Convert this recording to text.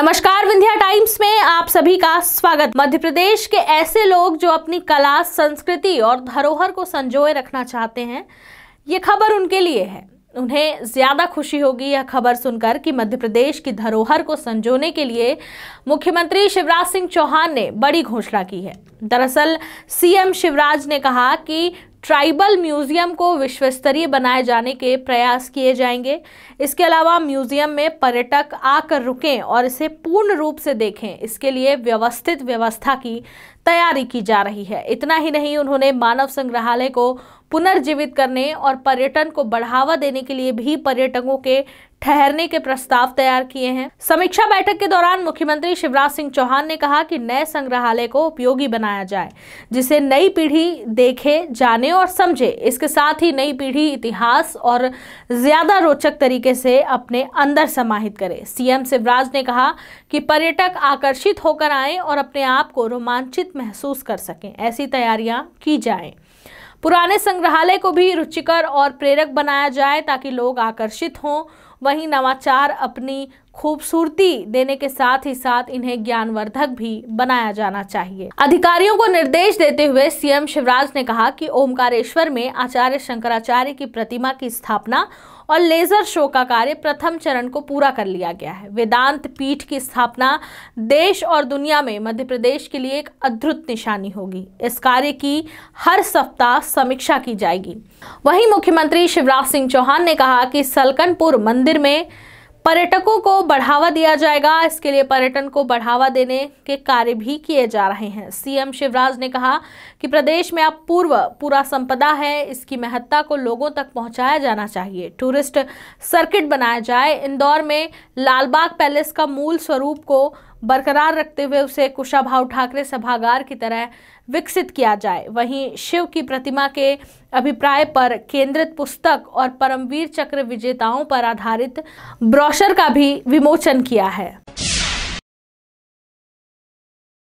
नमस्कार विंध्या टाइम्स में आप सभी का स्वागत मध्य प्रदेश के ऐसे लोग जो अपनी कला संस्कृति और धरोहर को संजोए रखना चाहते हैं ये खबर उनके लिए है उन्हें ज़्यादा खुशी होगी यह खबर सुनकर कि मध्य प्रदेश की धरोहर को संजोने के लिए मुख्यमंत्री शिवराज सिंह चौहान ने बड़ी घोषणा की है दरअसल सीएम शिवराज ने कहा कि ट्राइबल म्यूजियम को विश्व स्तरीय बनाए जाने के प्रयास किए जाएंगे इसके अलावा म्यूजियम में पर्यटक आकर रुकें और इसे पूर्ण रूप से देखें इसके लिए व्यवस्थित व्यवस्था की तैयारी की जा रही है इतना ही नहीं उन्होंने मानव संग्रहालय को पुनर्जीवित करने और पर्यटन को बढ़ावा देने के लिए भी पर्यटकों के ठहरने के प्रस्ताव तैयार किए हैं समीक्षा बैठक के दौरान मुख्यमंत्री शिवराज सिंह चौहान ने कहा कि नए संग्रहालय को उपयोगी बनाया जाए जिसे नई पीढ़ी देखे जाने और समझे इसके साथ ही नई पीढ़ी इतिहास और ज्यादा रोचक तरीके से अपने अंदर समाहित करे सीएम शिवराज ने कहा कि पर्यटक आकर्षित होकर आए और अपने आप को रोमांचित महसूस कर सकें ऐसी तैयारियां की जाएं पुराने संग्रहालय को भी रुचिकर और प्रेरक बनाया जाए ताकि लोग आकर्षित हों वहीं नवाचार अपनी खूबसूरती देने के साथ ही साथ इन्हें ज्ञानवर्धक भी बनाया जाना चाहिए अधिकारियों को निर्देश देते हुए सीएम शिवराज ने कहा कि ओमकारेश्वर में आचार्य शंकराचार्य की प्रतिमा की स्थापना और लेजर शो का कार्य प्रथम चरण को पूरा कर लिया गया है वेदांत पीठ की स्थापना देश और दुनिया में मध्य प्रदेश के लिए एक अद्भुत निशानी होगी इस कार्य की हर सप्ताह समीक्षा की जाएगी वहीं मुख्यमंत्री शिवराज सिंह चौहान ने कहा कि सलकनपुर मंदिर में पर्यटकों को बढ़ावा दिया जाएगा इसके लिए पर्यटन को बढ़ावा देने के कार्य भी किए जा रहे हैं सीएम शिवराज ने कहा कि प्रदेश में अब पूर्व पूरा संपदा है इसकी महत्ता को लोगों तक पहुंचाया जाना चाहिए टूरिस्ट सर्किट बनाया जाए इंदौर में लालबाग पैलेस का मूल स्वरूप को बरकरार रखते हुए उसे कुशाभाव ठाकरे सभागार की तरह विकसित किया जाए वहीं शिव की प्रतिमा के अभिप्राय पर केंद्रित पुस्तक और परमवीर चक्र विजेताओं पर आधारित ब्रोशर का भी विमोचन किया है